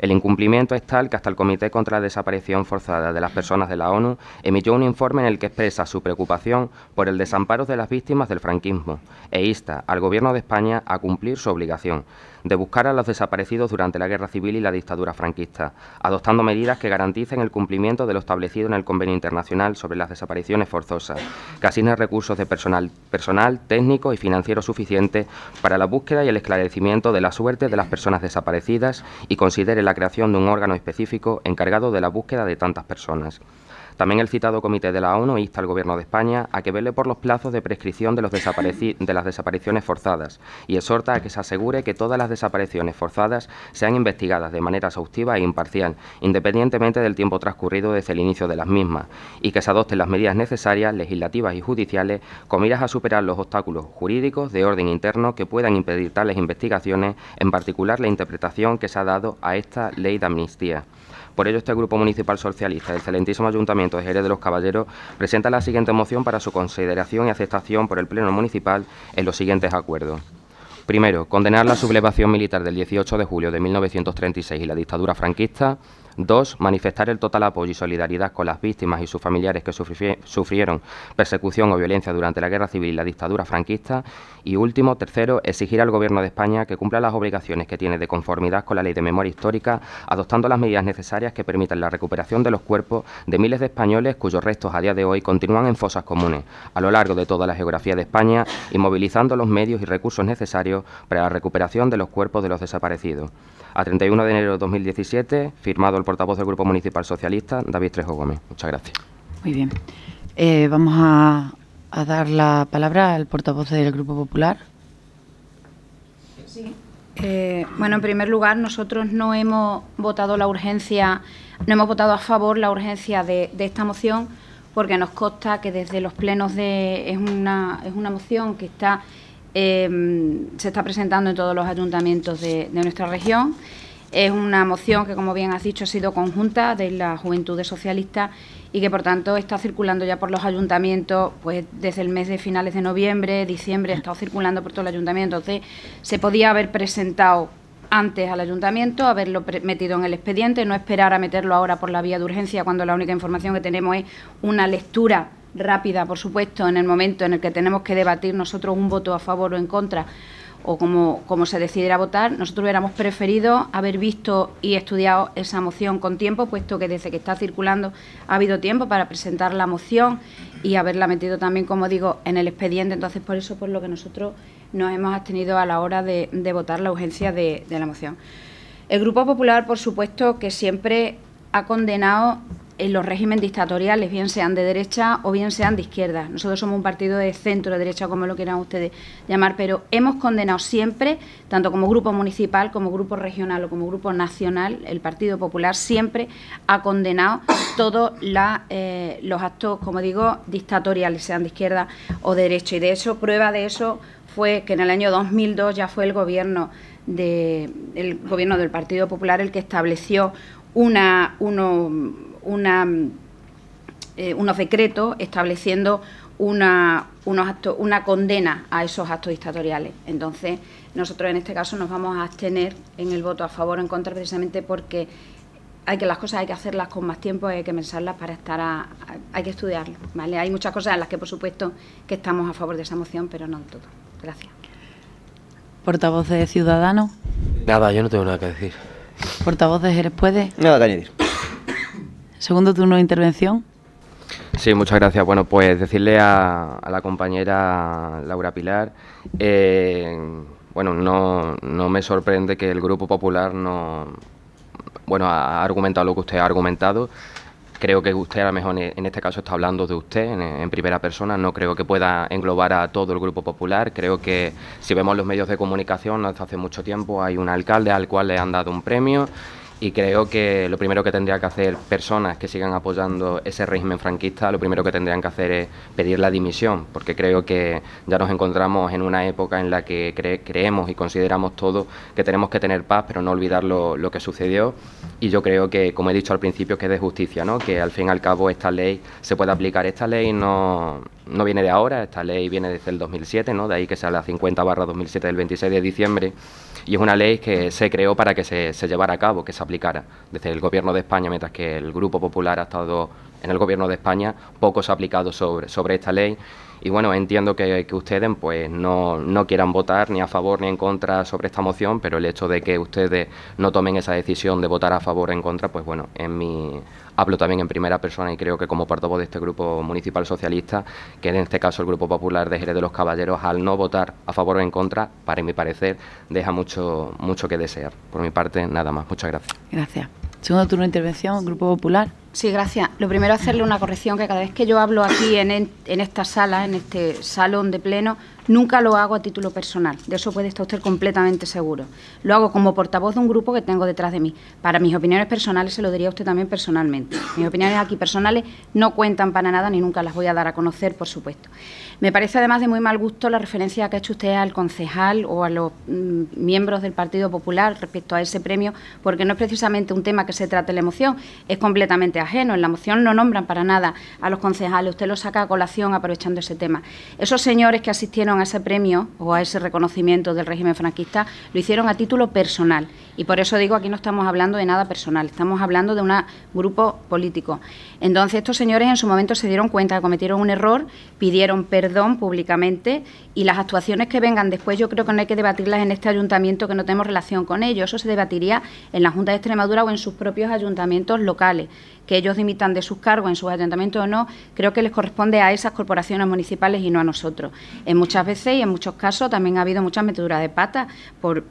El incumplimiento es tal que hasta el Comité contra la Desaparición Forzada de las Personas de la ONU emitió un informe en el que expresa su preocupación por el desamparo de las víctimas del franquismo e insta al Gobierno de España a cumplir su obligación de buscar a los desaparecidos durante la Guerra Civil y la dictadura franquista, adoptando medidas que garanticen el cumplimiento de lo establecido en el Convenio Internacional sobre las Desapariciones Forzosas, que recursos de personal, personal técnico y financiero suficiente para la búsqueda y el esclarecimiento de la suerte de las personas desaparecidas y considere la creación de un órgano específico encargado de la búsqueda de tantas personas. También el citado comité de la ONU insta al Gobierno de España a que vele por los plazos de prescripción de, de las desapariciones forzadas y exhorta a que se asegure que todas las desapariciones forzadas sean investigadas de manera exhaustiva e imparcial, independientemente del tiempo transcurrido desde el inicio de las mismas, y que se adopten las medidas necesarias, legislativas y judiciales, con miras a superar los obstáculos jurídicos de orden interno que puedan impedir tales investigaciones, en particular la interpretación que se ha dado a esta ley de amnistía. Por ello, este Grupo Municipal Socialista del Excelentísimo Ayuntamiento de Jerez de los Caballeros presenta la siguiente moción para su consideración y aceptación por el Pleno Municipal en los siguientes acuerdos. Primero, condenar la sublevación militar del 18 de julio de 1936 y la dictadura franquista. Dos, manifestar el total apoyo y solidaridad con las víctimas y sus familiares que sufrieron persecución o violencia durante la guerra civil y la dictadura franquista. Y último, tercero, exigir al Gobierno de España que cumpla las obligaciones que tiene de conformidad con la Ley de Memoria Histórica, adoptando las medidas necesarias que permitan la recuperación de los cuerpos de miles de españoles cuyos restos a día de hoy continúan en fosas comunes a lo largo de toda la geografía de España y movilizando los medios y recursos necesarios para la recuperación de los cuerpos de los desaparecidos a 31 de enero de 2017, firmado el portavoz del Grupo Municipal Socialista, David Trejo Gómez. Muchas gracias. Muy bien. Eh, vamos a, dar la palabra al portavoz del Grupo Popular. Sí. Eh, bueno, en primer lugar, nosotros no hemos votado la urgencia, no hemos votado a favor la urgencia de, de esta moción, porque nos consta que desde los plenos de es una, es una moción que está Em, se está presentando en todos los ayuntamientos de, nuestra región. Es una moción que, como bien has dicho, ha sido conjunta de la Juventud Socialista y que, por tanto, está circulando ya por los ayuntamientos, pues desde el mes de finales de noviembre, diciembre, ha estado circulando por todo el ayuntamiento. Entonces, se podía haber presentado antes al ayuntamiento, haberlo metido en el expediente, no esperar a meterlo ahora por la vía de urgencia cuando la única información que tenemos es una lectura rápida, por supuesto, en el momento en el que tenemos que debatir nosotros un voto a favor o en contra, o como, se decidiera votar, nosotros hubiéramos preferido haber visto y estudiado esa moción con tiempo, puesto que desde que está circulando ha habido tiempo para presentar la moción y haberla metido también, como digo, en el expediente. Entonces, por eso, por lo que nosotros nos hemos abstenido a la hora de, votar la urgencia de, de la moción. El Grupo Popular, por supuesto, que siempre ha condenado en eh, los regímenes dictatoriales, bien sean de derecha o bien sean de izquierda. Nosotros somos un partido de centro, de derecha, como lo quieran ustedes llamar, pero hemos condenado siempre, tanto como grupo municipal, como grupo regional o como grupo nacional, el Partido Popular siempre ha condenado todos eh, los actos, como digo, dictatoriales, sean de izquierda o de derecha. Y de eso, prueba de eso fue que en el año 2002 ya fue el gobierno de, el gobierno del Partido Popular el que estableció una, una, eh, unos decretos estableciendo una, unos actos, una condena a esos actos dictatoriales. Entonces, nosotros en este caso nos vamos a abstener en el voto a favor o en contra precisamente porque hay que las cosas hay que hacerlas con más tiempo, hay que pensarlas para estar hay que estudiarlo, ¿vale? Hay muchas cosas en las que por supuesto que estamos a favor de esa moción, pero no en todo. Gracias. Portavoz de Ciudadanos. Nada, yo no tengo nada que decir. Portavoz de Jerez, ¿puede? Nada Segundo turno de intervención. Sí, muchas gracias. Bueno, pues decirle a, la compañera Laura Pilar, eh, bueno, no, no me sorprende que el Grupo Popular no, bueno, ha argumentado lo que usted ha argumentado. Creo que usted a lo mejor en este caso está hablando de usted en, primera persona, no creo que pueda englobar a todo el Grupo Popular. Creo que si vemos los medios de comunicación, hasta hace mucho tiempo hay un alcalde al cual le han dado un premio y creo que lo primero que tendría que hacer personas que sigan apoyando ese régimen franquista, lo primero que tendrían que hacer es pedir la dimisión, porque creo que ya nos encontramos en una época en la que creemos y consideramos todo que tenemos que tener paz, pero no olvidar lo, que sucedió. Y yo creo que, como he dicho al principio, que es de justicia, ¿no? que al fin y al cabo esta ley se puede aplicar. Esta ley no, no viene de ahora, esta ley viene desde el 2007, ¿no? de ahí que sea la 50 barra 2007 del 26 de diciembre y es una ley que se creó para que se, llevara a cabo, que se aplicara desde el Gobierno de España, mientras que el Grupo Popular ha estado en el Gobierno de España, poco se ha aplicado sobre, sobre esta ley. Y bueno, entiendo que, ustedes pues no, no, quieran votar ni a favor ni en contra sobre esta moción, pero el hecho de que ustedes no tomen esa decisión de votar a favor o en contra, pues bueno, en mi, hablo también en primera persona y creo que como portavoz de este grupo municipal socialista, que en este caso el Grupo Popular de Jerez de los Caballeros, al no votar a favor o en contra, para mi parecer, deja mucho, mucho que desear. Por mi parte, nada más. Muchas gracias. Gracias. Segundo turno de intervención, Grupo Popular. Sí, gracias. Lo primero hacerle una corrección, que cada vez que yo hablo aquí en, esta sala, en este salón de pleno, nunca lo hago a título personal. De eso puede estar usted completamente seguro. Lo hago como portavoz de un grupo que tengo detrás de mí. Para mis opiniones personales se lo diría usted también personalmente. Mis opiniones aquí personales no cuentan para nada ni nunca las voy a dar a conocer, por supuesto. Me parece además de muy mal gusto la referencia que ha hecho usted al concejal o a los mm, miembros del Partido Popular respecto a ese premio, porque no es precisamente un tema que se trate en la emoción, es completamente ajeno. En la moción no nombran para nada a los concejales, usted lo saca a colación aprovechando ese tema. Esos señores que asistieron a ese premio o a ese reconocimiento del régimen franquista lo hicieron a título personal. Y por eso digo, aquí no estamos hablando de nada personal, estamos hablando de un grupo político. Entonces, estos señores en su momento se dieron cuenta cometieron un error, pidieron perdón públicamente y las actuaciones que vengan después yo creo que no hay que debatirlas en este ayuntamiento que no tenemos relación con ellos. Eso se debatiría en la Junta de Extremadura o en sus propios ayuntamientos locales que ellos dimitan de sus cargos en sus ayuntamientos o no, creo que les corresponde a esas corporaciones municipales y no a nosotros. En muchas veces y en muchos casos también ha habido muchas meteduras de pata por,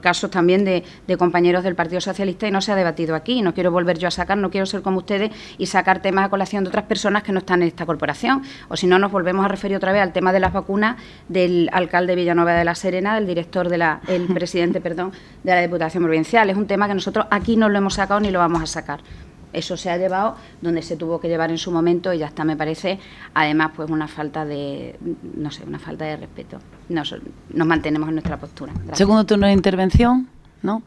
casos también de, compañeros del Partido Socialista y no se ha debatido aquí. No quiero volver yo a sacar, no quiero ser como ustedes y sacar temas a colación de otras personas que no están en esta corporación. O si no, nos volvemos a referir otra vez al tema de las vacunas del alcalde Villanueva de la Serena, del director de la, el <laughs> presidente, perdón, de la Diputación Provincial. Es un tema que nosotros aquí no lo hemos sacado ni lo vamos a sacar eso se ha llevado donde se tuvo que llevar en su momento y ya está, me parece, además, pues una falta de, no sé, una falta de respeto. Nos, mantenemos en nuestra postura. Segundo turno de intervención, ¿no?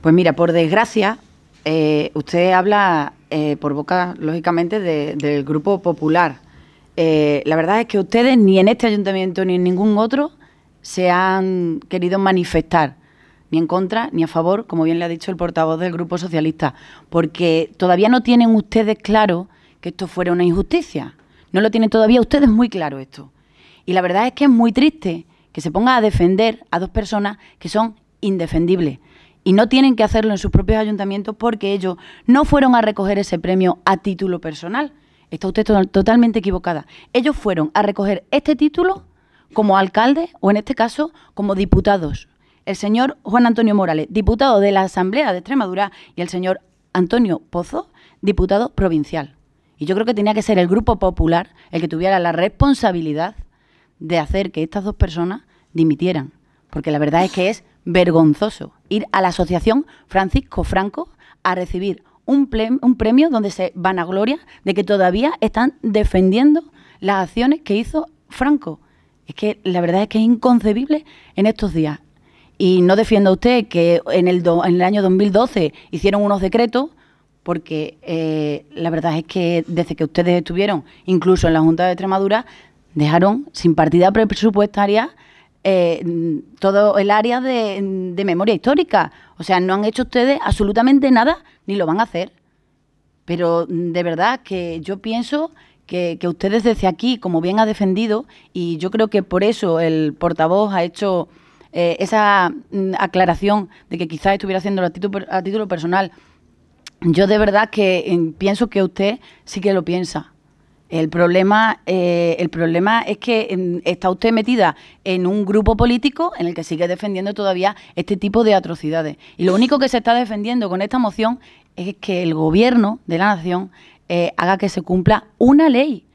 Pues mira, por desgracia, eh, usted habla eh, por boca, lógicamente, del Grupo Popular. Eh, la verdad es que ustedes ni en este ayuntamiento ni en ningún otro se han querido manifestar ni en contra ni a favor, como bien le ha dicho el portavoz del Grupo Socialista, porque todavía no tienen ustedes claro que esto fuera una injusticia. No lo tienen todavía ustedes muy claro esto. Y la verdad es que es muy triste que se ponga a defender a dos personas que son indefendibles y no tienen que hacerlo en sus propios ayuntamientos porque ellos no fueron a recoger ese premio a título personal. Está usted totalmente equivocada. Ellos fueron a recoger este título como alcalde o en este caso como diputados el señor Juan Antonio Morales, diputado de la Asamblea de Extremadura, y el señor Antonio Pozo, diputado provincial. Y yo creo que tenía que ser el Grupo Popular el que tuviera la responsabilidad de hacer que estas dos personas dimitieran. Porque la verdad es que es vergonzoso ir a la Asociación Francisco Franco a recibir un, premio donde se van a gloria de que todavía están defendiendo las acciones que hizo Franco. Es que la verdad es que es inconcebible en estos días. Y no defienda usted que en el, en el año 2012 hicieron unos decretos, porque eh, la verdad es que desde que ustedes estuvieron, incluso en la Junta de Extremadura, dejaron sin partida presupuestaria eh, todo el área de, memoria histórica. O sea, no han hecho ustedes absolutamente nada, ni lo van a hacer. Pero de verdad que yo pienso que, ustedes desde aquí, como bien ha defendido, y yo creo que por eso el portavoz ha hecho eh, esa mm, aclaración de que quizás estuviera haciéndolo a, título, a título personal, yo de verdad que mm, pienso que usted sí que lo piensa. El problema, eh, el problema es que mm, está usted metida en un grupo político en el que sigue defendiendo todavía este tipo de atrocidades. Y lo único que se está defendiendo con esta moción es que el gobierno de la nación eh, haga que se cumpla una ley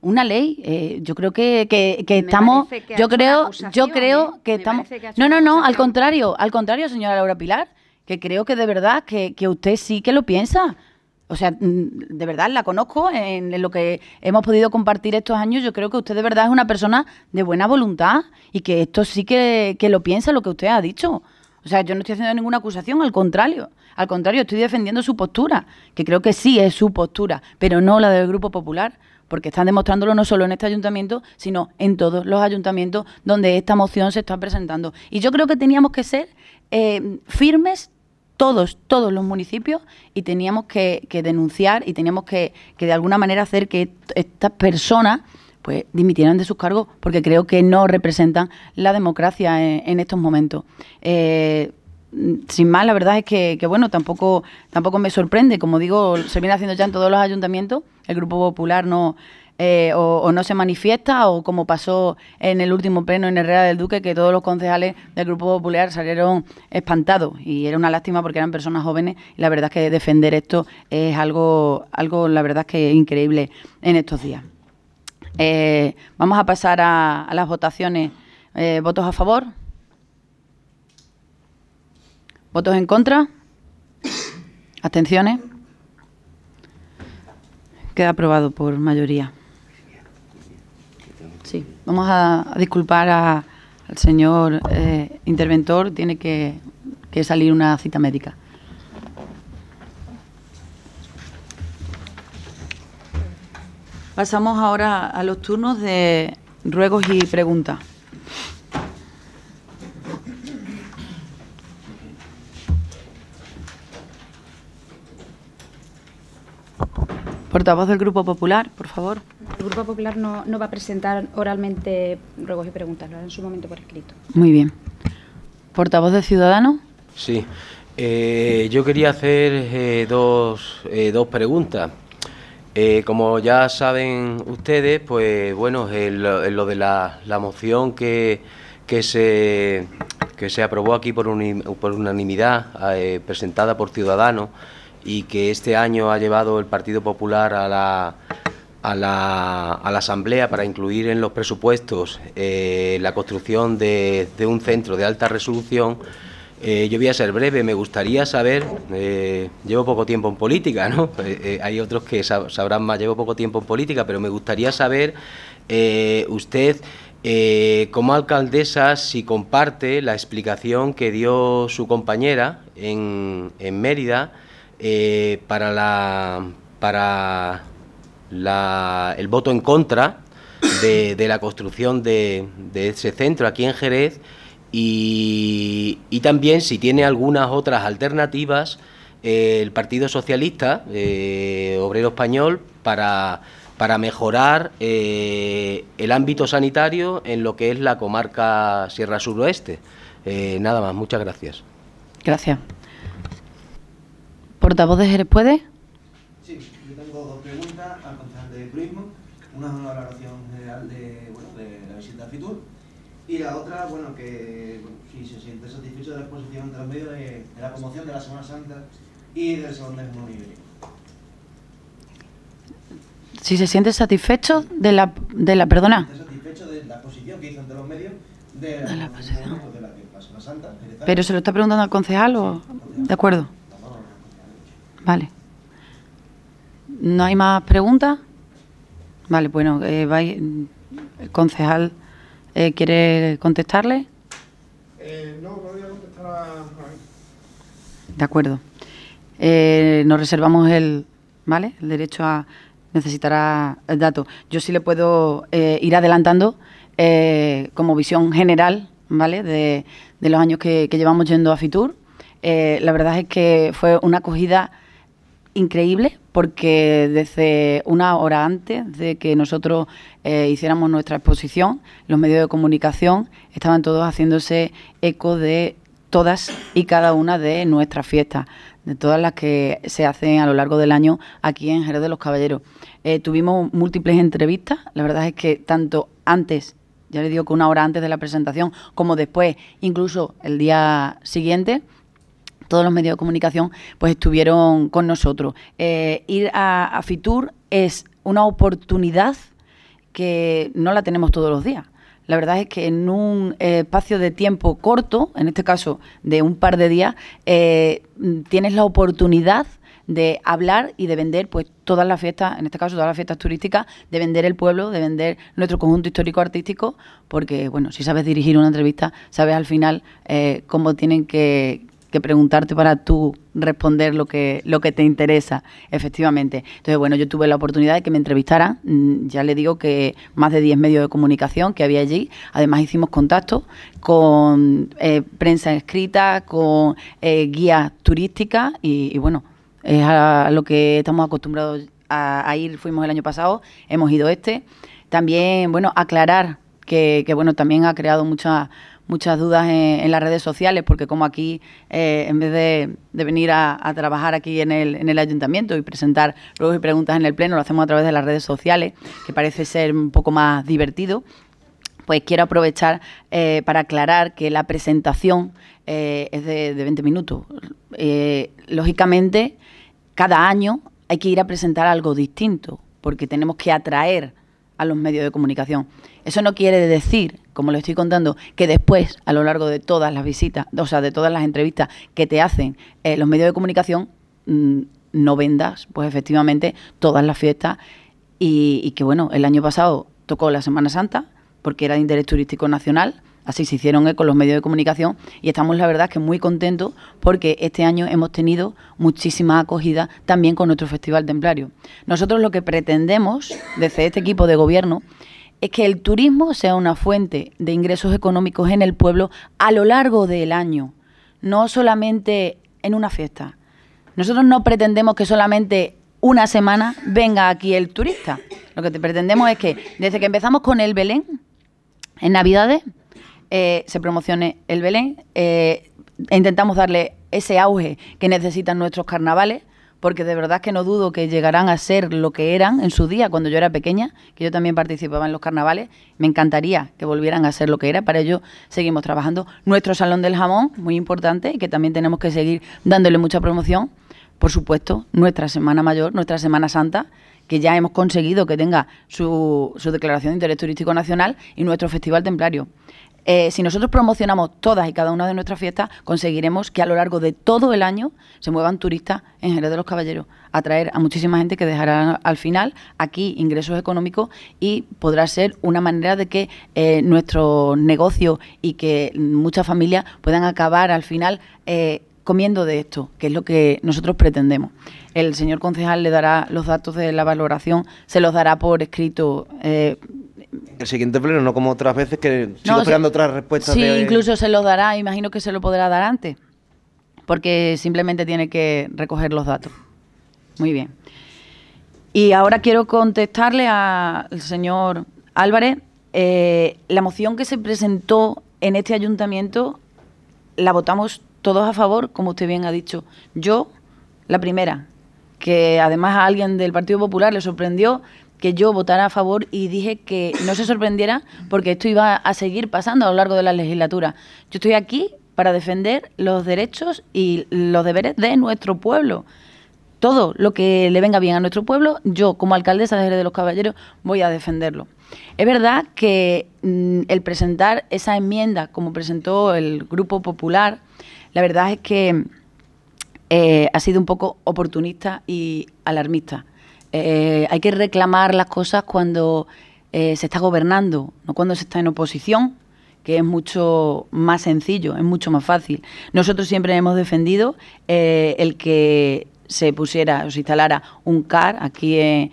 una ley. Eh, yo creo que, que, estamos. yo creo, yo ¿eh? creo que estamos. no, no, no. Al contrario, al contrario, señora Laura Pilar, que creo que de verdad que, usted sí que lo piensa. O sea, mm, de verdad la conozco en, lo que hemos podido compartir estos años. Yo creo que usted de verdad es una persona de buena voluntad y que esto sí que, que lo piensa lo que usted ha dicho. O sea, yo no estoy haciendo ninguna acusación, al contrario. Al contrario, estoy defendiendo su postura, que creo que sí es su postura, pero no la del Grupo Popular porque están demostrándolo no solo en este ayuntamiento, sino en todos los ayuntamientos donde esta moción se está presentando. Y yo creo que teníamos que ser eh, firmes todos, todos los municipios y teníamos que, denunciar y teníamos que, de alguna manera hacer que estas personas pues dimitieran de sus cargos porque creo que no representan la democracia en, estos momentos. Eh, sin más, la verdad es que, que, bueno, tampoco, tampoco me sorprende, como digo, se viene haciendo ya en todos los ayuntamientos el Grupo Popular no eh, o, no se manifiesta o como pasó en el último pleno en Herrera del Duque que todos los concejales del Grupo Popular salieron espantados y era una lástima porque eran personas jóvenes y la verdad es que defender esto es algo, algo la verdad es que increíble en estos días. Eh, vamos a pasar a, las votaciones. Eh, ¿Votos a favor? ¿Votos en contra? ¿Abstenciones? Queda aprobado por mayoría. Sí, vamos a, disculpar al señor eh, interventor, tiene que salir una cita médica. Pasamos ahora a los turnos de ruegos y preguntas. Portavoz del Grupo Popular, por favor. El Grupo Popular no, va a presentar oralmente ruegos y preguntas, lo hará en su momento por escrito. Muy bien. Portavoz de Ciudadanos. Sí. Eh, yo quería hacer eh, eh, dos, preguntas. como ya saben ustedes, pues bueno, lo, de la, moción que, se, que se aprobó aquí por unanimidad, presentada por Ciudadanos, y que este año ha llevado el Partido Popular a la, a la, a la Asamblea para incluir en los presupuestos eh, la construcción de, un centro de alta resolución. Eh, yo voy a ser breve, me gustaría saber, eh, llevo poco tiempo en política, ¿no? <laughs> hay otros que sabrán más, llevo poco tiempo en política, pero me gustaría saber usted... como alcaldesa, si comparte la explicación que dio su compañera en, en Mérida eh, para, la, para el voto en contra de, la construcción de, ese centro aquí en Jerez y, también si tiene algunas otras alternativas eh, el Partido Socialista eh, Obrero Español para, para mejorar el ámbito sanitario en lo que es la comarca Sierra Suroeste. nada más, muchas gracias. Gracias. Portavoz de Jerez, ¿puede? Sí, yo tengo dos preguntas al concejal de turismo. Una es una valoración general de, bueno, de la visita a Fitur y la otra, bueno, que si se siente satisfecho de la exposición de los medios eh, de, la promoción de la Semana Santa y del Segundo del de Si se siente satisfecho de la, de la perdona. Se siente satisfecho de la exposición que hizo entre los medios de la, pues, de la, Semana Santa. Pero se lo está preguntando al concejal o... de acuerdo. Vale. ¿No hay más preguntas? Vale, bueno, el eh, mm, concejal eh, quiere contestarle. Eh, no, voy a contestar a, De acuerdo. nos reservamos el, ¿vale? el derecho a necesitará el dato. Yo sí le puedo ir adelantando como visión general ¿vale? de, los años que llevamos yendo a FITUR. la verdad es que fue una acogida increíble porque desde una hora antes de que nosotros eh, hiciéramos nuestra exposición, los medios de comunicación estaban todos haciéndose eco de todas y cada una de nuestras fiestas, de todas las que se hacen a lo largo del año aquí en Jerez de los Caballeros. Eh, tuvimos múltiples entrevistas, la verdad es que tanto antes, ya le digo que una hora antes de la presentación, como después, incluso el día siguiente, todos los medios de comunicación pues estuvieron con nosotros. Eh, ir a, Fitur es una oportunidad que no la tenemos todos los días. La verdad es que en un eh, espacio de tiempo corto, en este caso de un par de días, eh, tienes la oportunidad de hablar y de vender pues todas las fiestas, en este caso todas las fiestas turísticas, de vender el pueblo, de vender nuestro conjunto histórico artístico, porque bueno, si sabes dirigir una entrevista, sabes al final cómo tienen que, que preguntarte para tú responder lo que, lo que te interesa, efectivamente. Entonces, bueno, yo tuve la oportunidad de que me entrevistaran, mm, ya le digo que más de 10 medios de comunicación que había allí, además hicimos contacto con eh, prensa escrita, con eh, guías turísticas y, bueno, es a lo que estamos acostumbrados a, ir, fuimos el año pasado, hemos ido este. También, bueno, aclarar que, que bueno, también ha creado mucha muchas dudas en, las redes sociales, porque como aquí, eh, en vez de, venir a, trabajar aquí en el, ayuntamiento y presentar luego y preguntas en el pleno, lo hacemos a través de las redes sociales, que parece ser un poco más divertido pues quiero aprovechar eh, para aclarar que la presentación eh, es de, 20 minutos. lógicamente, cada año hay que ir a presentar algo distinto, porque tenemos que atraer a los medios de comunicación. Eso no quiere decir como le estoy contando, que después, a lo largo de todas las visitas, o sea, de todas las entrevistas que te hacen eh, los medios de comunicación, mm, no vendas, pues efectivamente, todas las fiestas. Y, que bueno, el año pasado tocó la Semana Santa, porque era de interés turístico nacional. Así se hicieron eh, con los medios de comunicación y estamos, la verdad, que muy contentos porque este año hemos tenido muchísima acogida también con nuestro Festival Templario. Nosotros lo que pretendemos desde este equipo de gobierno es que el turismo sea una fuente de ingresos económicos en el pueblo a lo largo del año, no solamente en una fiesta. Nosotros no pretendemos que solamente una semana venga aquí el turista. Lo que pretendemos es que desde que empezamos con el Belén, en Navidades, eh, se promocione el Belén, eh, e intentamos darle ese auge que necesitan nuestros carnavales porque de verdad que no dudo que llegarán a ser lo que eran en su día cuando yo era pequeña, que yo también participaba en los carnavales. Me encantaría que volvieran a ser lo que era. Para ello seguimos trabajando. Nuestro Salón del Jamón, muy importante, y que también tenemos que seguir dándole mucha promoción. Por supuesto, nuestra Semana Mayor, nuestra Semana Santa, que ya hemos conseguido que tenga su, su declaración de interés turístico nacional y nuestro Festival Templario. Eh, si nosotros promocionamos todas y cada una de nuestras fiestas, conseguiremos que a lo largo de todo el año se muevan turistas en Jerez de los Caballeros, atraer a muchísima gente que dejará al final aquí ingresos económicos y podrá ser una manera de que eh, nuestro nuestros negocios y que muchas familias puedan acabar al final. Eh, comiendo de esto, que es lo que nosotros pretendemos. El señor concejal le dará los datos de la valoración, se los dará por escrito el siguiente pleno, no como otras veces que sigo esperando otras respuestas. Sí, incluso se lo dará, imagino que se lo podrá dar antes, porque simplemente tiene que recoger los datos. Muy bien. Y ahora quiero contestarle al señor Álvarez. Eh, la moción que se presentó en este ayuntamiento la votamos todos a favor, como usted bien ha dicho. Yo, la primera, que además a alguien del Partido Popular le sorprendió que yo votara a favor y dije que no se sorprendiera porque esto iba a seguir pasando a lo largo de la legislatura. Yo estoy aquí para defender los derechos y los deberes de nuestro pueblo. Todo lo que le venga bien a nuestro pueblo, yo como alcaldesa de de los Caballeros voy a defenderlo. Es verdad que mm, el presentar esa enmienda, como presentó el Grupo Popular, la verdad es que eh, ha sido un poco oportunista y alarmista. Eh, hay que reclamar las cosas cuando eh, se está gobernando, no cuando se está en oposición, que es mucho más sencillo, es mucho más fácil. Nosotros siempre hemos defendido eh, el que se pusiera o se instalara un CAR aquí en,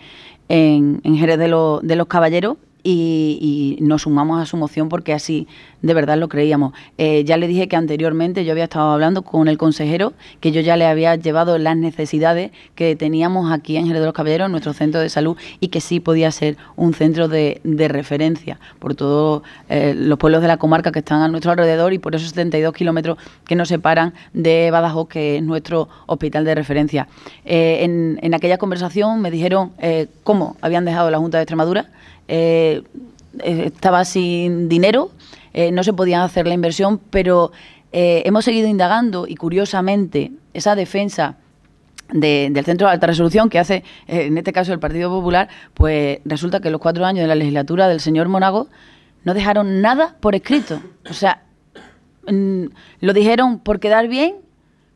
en, Jerez de, de los Caballeros y, nos sumamos a su moción porque así de verdad lo creíamos. Eh, ya le dije que anteriormente yo había estado hablando con el consejero, que yo ya le había llevado las necesidades que teníamos aquí en Jerez de los Caballeros, nuestro centro de salud, y que sí podía ser un centro de, referencia por todos eh, los pueblos de la comarca que están a nuestro alrededor y por esos 72 kilómetros que nos separan de Badajoz, que es nuestro hospital de referencia. Eh, en, en, aquella conversación me dijeron cómo habían dejado la Junta de Extremadura eh, eh, estaba sin dinero, eh, no se podía hacer la inversión, pero hemos seguido indagando y curiosamente esa defensa del Centro de Alta Resolución que hace, en este caso, el Partido Popular, pues resulta que los cuatro años de la legislatura del señor Monago no dejaron nada por escrito. O sea, mm, lo dijeron por quedar bien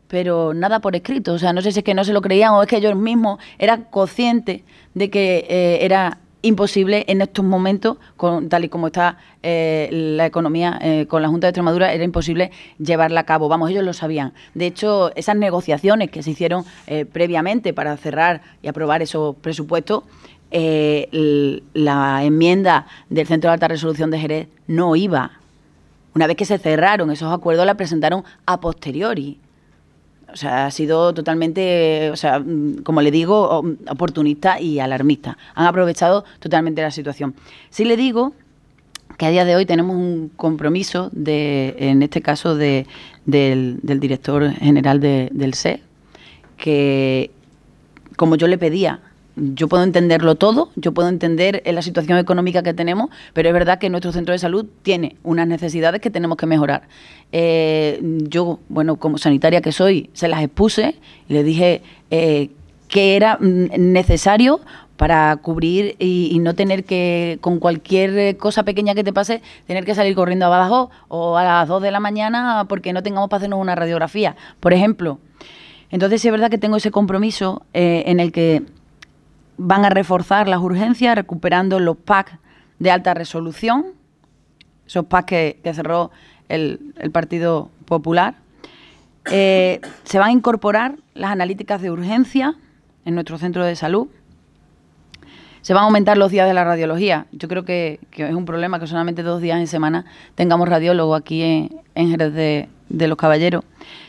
pero nada por escrito. O sea, no sé si es que no se lo creían o es que ellos mismos eran conscientes de que era imposible en estos momentos, con, tal y como está eh, la economía eh, con la Junta de Extremadura, era imposible llevarla a cabo. Vamos, ellos lo sabían. De hecho, esas negociaciones que se hicieron eh, previamente para cerrar y aprobar esos presupuestos, la enmienda del Centro de Alta Resolución de Jerez no iba. Una vez que se cerraron esos acuerdos, la presentaron a posteriori. O sea, ha sido totalmente, o sea, mm, como le digo, mm, oportunista y alarmista. Han aprovechado totalmente la situación. Sí le digo que a día de hoy tenemos un compromiso de, en este caso, de, del, director general del SE, que como yo le pedía yo puedo entenderlo todo, yo puedo entender eh, la situación económica que tenemos, pero es verdad que nuestro centro de salud tiene unas necesidades que tenemos que mejorar. Eh, yo, bueno, como sanitaria que soy, se las expuse y le dije eh, qué que era mm, necesario para cubrir y, no tener que, con cualquier cosa pequeña que te pase, tener que salir corriendo a Badajoz o a las 2 de la mañana porque no tengamos para hacernos una radiografía, por ejemplo. Entonces, es verdad que tengo ese compromiso en el que van a reforzar las urgencias recuperando los packs de alta resolución, esos packs que, cerró el, Partido Popular. Eh, se van a incorporar las analíticas de urgencia en nuestro centro de salud. Se van a aumentar los días de la radiología. Yo creo que, es un problema que solamente dos días en semana tengamos radiólogo aquí en, Jerez de los Caballeros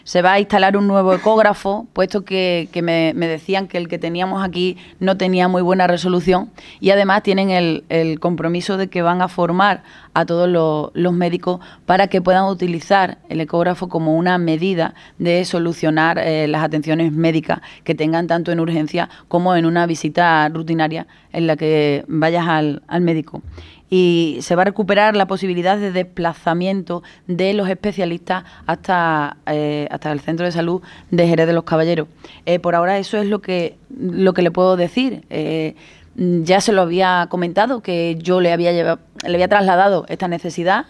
se va a instalar un nuevo ecógrafo, puesto que, me, decían que el que teníamos aquí no tenía muy buena resolución y además tienen el, compromiso de que van a formar a todos los, médicos para que puedan utilizar el ecógrafo como una medida de solucionar eh, las atenciones médicas que tengan tanto en urgencia como en una visita rutinaria en la que vayas al médico y se va a recuperar la posibilidad de desplazamiento de los especialistas hasta, eh, hasta el centro de salud de Jerez de los Caballeros. Eh, por ahora eso es lo que, lo que le puedo decir. Eh, ya se lo había comentado que yo le había, le había trasladado esta necesidad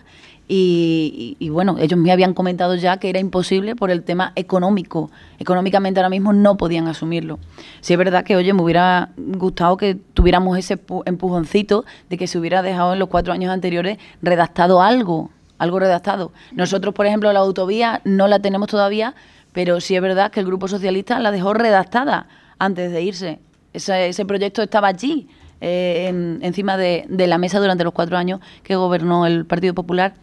y, bueno, ellos me habían comentado ya que era imposible por el tema económico. Económicamente ahora mismo no podían asumirlo. Si es verdad que, oye, me hubiera gustado que tuviéramos ese empujoncito de que se hubiera dejado en los cuatro años anteriores redactado algo, algo redactado. Nosotros, por ejemplo, la autovía no la tenemos todavía, pero sí es verdad que el Grupo Socialista la dejó redactada antes de irse. Ese, proyecto estaba allí, eh, encima de, de la mesa durante los cuatro años que gobernó el Partido Popular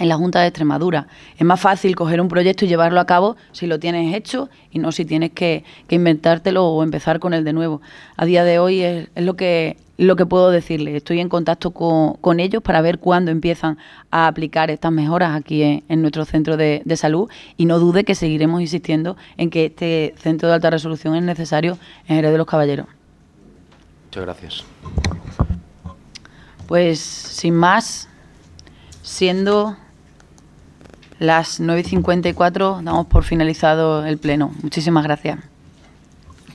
en la Junta de Extremadura. Es más fácil coger un proyecto y llevarlo a cabo si lo tienes hecho y no si tienes que, inventártelo o empezar con él de nuevo. A día de hoy es, lo que lo que puedo decirle... Estoy en contacto con, ellos para ver cuándo empiezan a aplicar estas mejoras aquí en, nuestro centro de, salud y no dude que seguiremos insistiendo en que este centro de alta resolución es necesario en Jerez de los Caballeros. Muchas gracias. Pues sin más, siendo las 9.54 damos por finalizado el pleno. Muchísimas gracias.